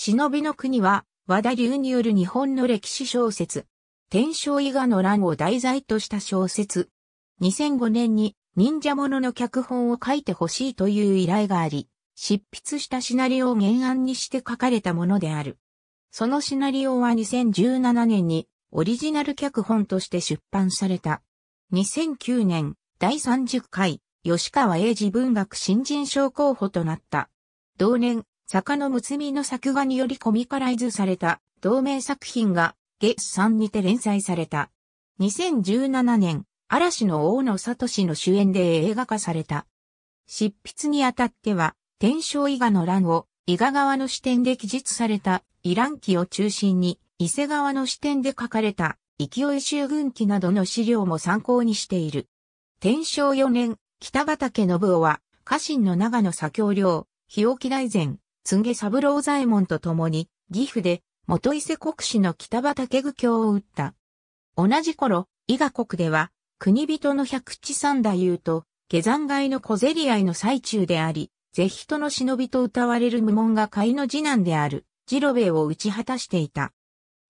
忍びの国は、和田流による日本の歴史小説。天正伊賀の乱を題材とした小説。2005年に忍者者のの脚本を書いてほしいという依頼があり、執筆したシナリオを原案にして書かれたものである。そのシナリオは2017年にオリジナル脚本として出版された。2009年第30回吉川英治文学新人賞候補となった。同年坂のむつみの作画によりコミカライズされた同名作品が月産にて連載された。2017年、嵐の大野聡の主演で映画化された。執筆にあたっては、天正伊賀の乱を伊賀側の視点で記述されたイラン記を中心に、伊勢側の視点で書かれた勢い衆軍記などの資料も参考にしている。天正4年、北畠信夫は、家臣の長野左京領、日置大前、つげ三郎左衛門と共に、岐阜で、元伊勢国史の北畑具教を打った。同じ頃、伊賀国では、国人の百地三太夫と、下山街の小競り合いの最中であり、是人の忍びと歌われる無門が甲斐の次男である、次郎兵衛を打ち果たしていた。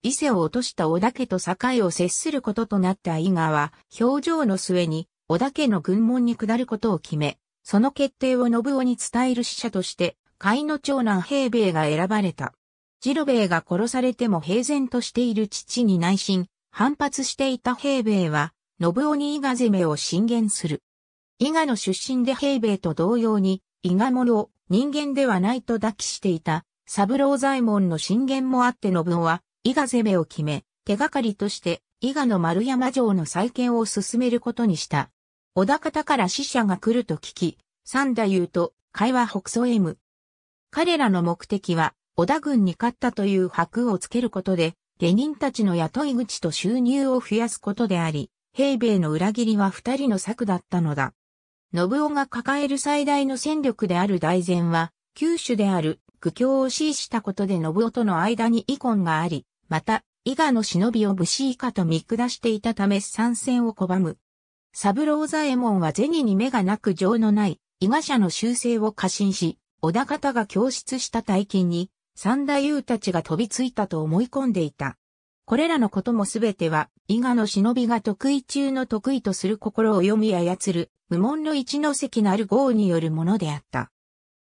伊勢を落とした織田家と境を接することとなった伊賀は、表情の末に、織田家の軍門に下ることを決め、その決定を信夫に伝える使者として、甲斐の長男平兵衛が選ばれた。ジロ兵衛が殺されても平然としている父に内心、反発していた平兵衛は、信夫に伊賀攻めを進言する。伊賀の出身で平兵衛と同様に、伊賀者を人間ではないと抱きしていた、三郎左衛門の進言もあって信夫は、伊賀攻めを決め、手がかりとして、伊賀の丸山城の再建を進めることにした。小田方から死者が来ると聞き、三太夫と会話北総向。彼らの目的は、織田軍に勝ったという白をつけることで、下人たちの雇い口と収入を増やすことであり、平米の裏切りは二人の策だったのだ。信夫が抱える最大の戦力である大前は、九州である苦境を支持したことで信夫との間に遺恨があり、また、伊賀の忍びを武士以下と見下していたため参戦を拒む。三郎左衛門は銭に目がなく情のない、伊賀者の修正を過信し、小田方が供出した大金に、三大夫たちが飛びついたと思い込んでいた。これらのこともすべては、伊賀の忍びが得意中の得意とする心を読み操る、無門の一の関なる豪によるものであった。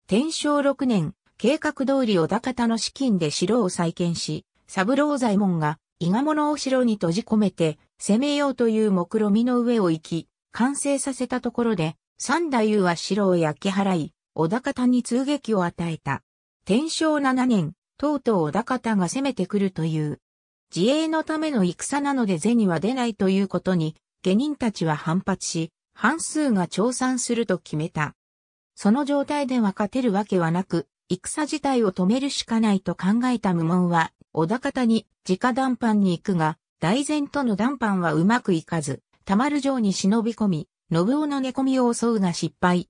天正六年、計画通り小田方の資金で城を再建し、三郎左衛門が、伊賀物を城に閉じ込めて、攻めようという目論みの上を行き、完成させたところで、三大夫は城を焼き払い、小田方に通撃を与えた。天正7年、とうとう小田方が攻めてくるという。自衛のための戦なので銭は出ないということに、下人たちは反発し、半数が調賛すると決めた。その状態では勝てるわけはなく、戦自体を止めるしかないと考えた無門は、小田方に直談判に行くが、大前との談判はうまくいかず、たまる城に忍び込み、信夫の寝込みを襲うが失敗。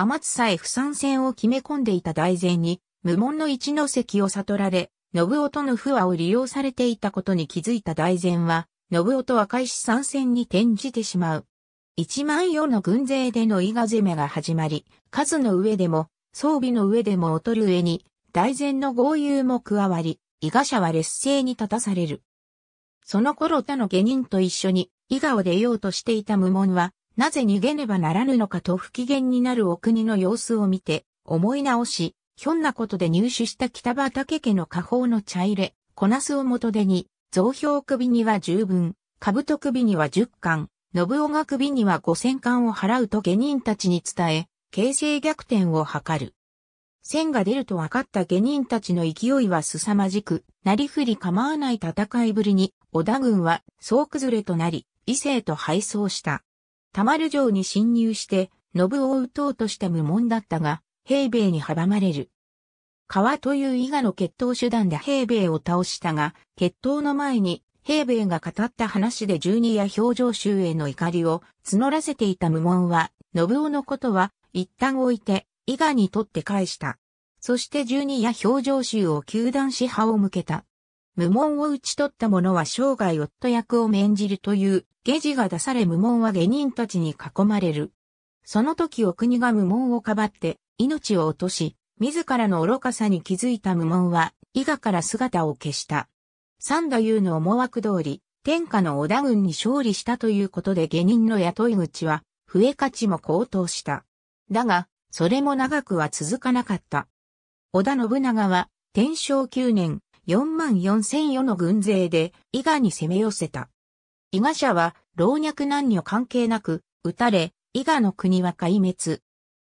天津さえ不参戦を決め込んでいた大前に、無門の一ノ関を悟られ、信夫との不和を利用されていたことに気づいた大前は、信夫と若石参戦に転じてしまう。一万余の軍勢での伊賀攻めが始まり、数の上でも、装備の上でも劣る上に、大前の豪遊も加わり、伊賀者は劣勢に立たされる。その頃他の下人と一緒に伊賀を出ようとしていた無門は、なぜ逃げねばならぬのかと不機嫌になるお国の様子を見て、思い直し、ひょんなことで入手した北畠家の家宝の茶入れ、小ナスを元手に、増票首には十分、兜首には十貫、信が首には五千貫を払うと下人たちに伝え、形勢逆転を図る。線が出ると分かった下人たちの勢いは凄まじく、なりふり構わない戦いぶりに、織田軍は総崩れとなり、異性と敗走した。玉る城に侵入して、信夫を撃とうとした無門だったが、平兵衛に阻まれる。川という伊賀の決闘手段で平兵衛を倒したが、決闘の前に平兵衛が語った話で十二夜表情集への怒りを募らせていた無門は、信夫のことは一旦置いて、伊賀にとって返した。そして十二夜表情集を球団し派を向けた。無門を討ち取った者は生涯夫役を免じるという下地が出され無門は下人たちに囲まれる。その時お国が無門をかばって命を落とし、自らの愚かさに気づいた無門は伊賀から姿を消した。三田優の思惑通り、天下の織田軍に勝利したということで下人の雇い口は、増え価値も高騰した。だが、それも長くは続かなかった。織田信長は、天正9年、4万4000余の軍勢で、伊賀に攻め寄せた。伊賀社は老若男女関係なく、撃たれ、伊賀の国は壊滅。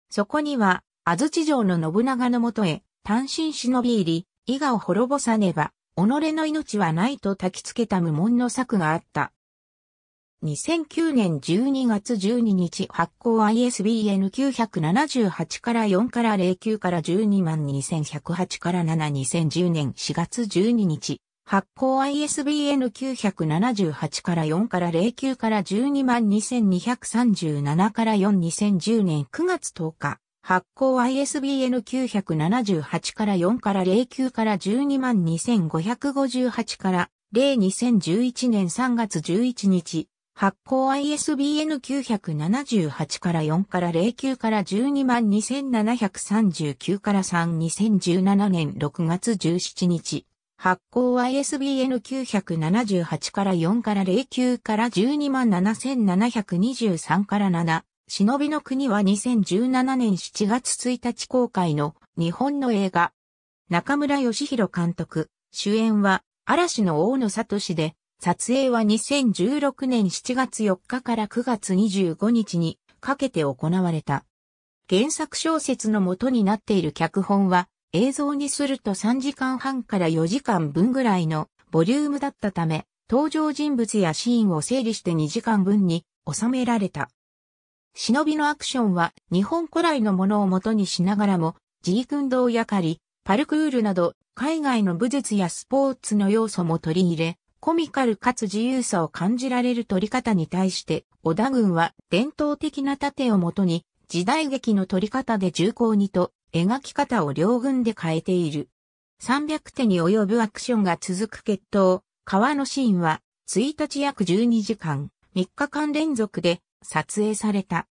そこには、安土城の信長のもとへ、単身忍び入り、伊賀を滅ぼさねば、己の命はないと焚きつけた無門の策があった。2009年12月12日発行 ISBN 978から4から09から12万2108から7 2010年4月12日発行 ISBN 978から4から09から12万2237から4 2010年9月10日。発行 ISBN 978から4から09から12万2558から0 2011年3月11日。発行 ISBN 978から4から09から12万2739から3 2017年6月17日。発行は ISBN 978から4から09から127,723から7。忍びの国は2017年7月1日公開の日本の映画。中村義弘監督、主演は嵐の大野氏で、撮影は2016年7月4日から9月25日にかけて行われた。原作小説の元になっている脚本は映像にすると3時間半から4時間分ぐらいのボリュームだったため、登場人物やシーンを整理して2時間分に収められた。忍びのアクションは日本古来のものを元にしながらも、ジークンドーやかり、パルクールなど海外の武術やスポーツの要素も取り入れ、コミカルかつ自由さを感じられる取り方に対して、織田軍は伝統的な盾をもとに時代劇の取り方で重厚にと描き方を両軍で変えている。300手に及ぶアクションが続く決闘、川のシーンは、1日約12時間、3日間連続で撮影された。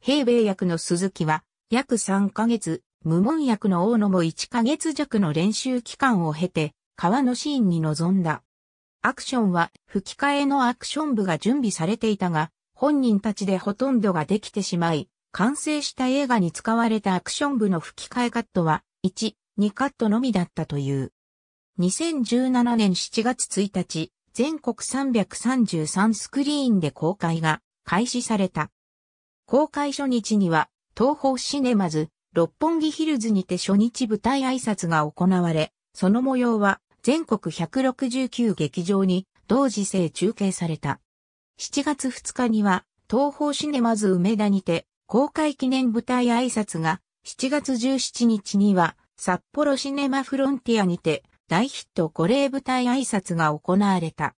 平米役の鈴木は、約3ヶ月、無門役の大野も1ヶ月弱の練習期間を経て、川のシーンに臨んだ。アクションは吹き替えのアクション部が準備されていたが、本人たちでほとんどができてしまい、完成した映画に使われたアクション部の吹き替えカットは、1、2カットのみだったという。2017年7月1日、全国333スクリーンで公開が開始された。公開初日には、東方シネマズ、六本木ヒルズにて初日舞台挨拶が行われ、その模様は全国169劇場に同時制中継された。7月2日には東方シネマズ梅田にて公開記念舞台挨拶が7月17日には札幌シネマフロンティアにて大ヒット5例舞台挨拶が行われた。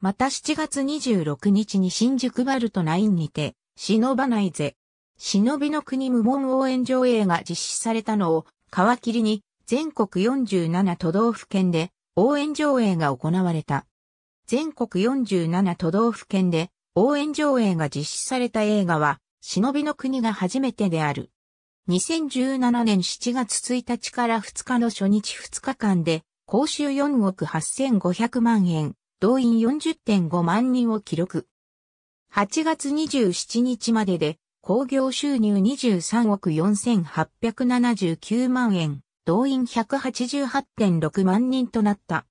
また7月26日に新宿バルト9にて忍ばないぜ。忍びの国無門応援上映が実施されたのを皮切りに全国47都道府県で応援上映が行われた。全国47都道府県で応援上映が実施された映画は忍びの国が初めてである。2017年7月1日から2日の初日2日間で、公衆4億8500万円、動員40.5万人を記録。8月27日までで、興行収入23億4879万円、動員188.6万人となった。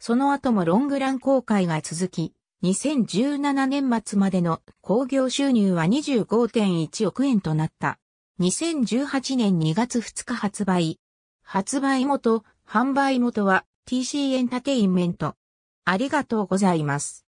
その後もロングラン公開が続き、2017年末までの工業収入は25.1億円となった。2018年2月2日発売。発売元、販売元は TC エンタテインメント。ありがとうございます。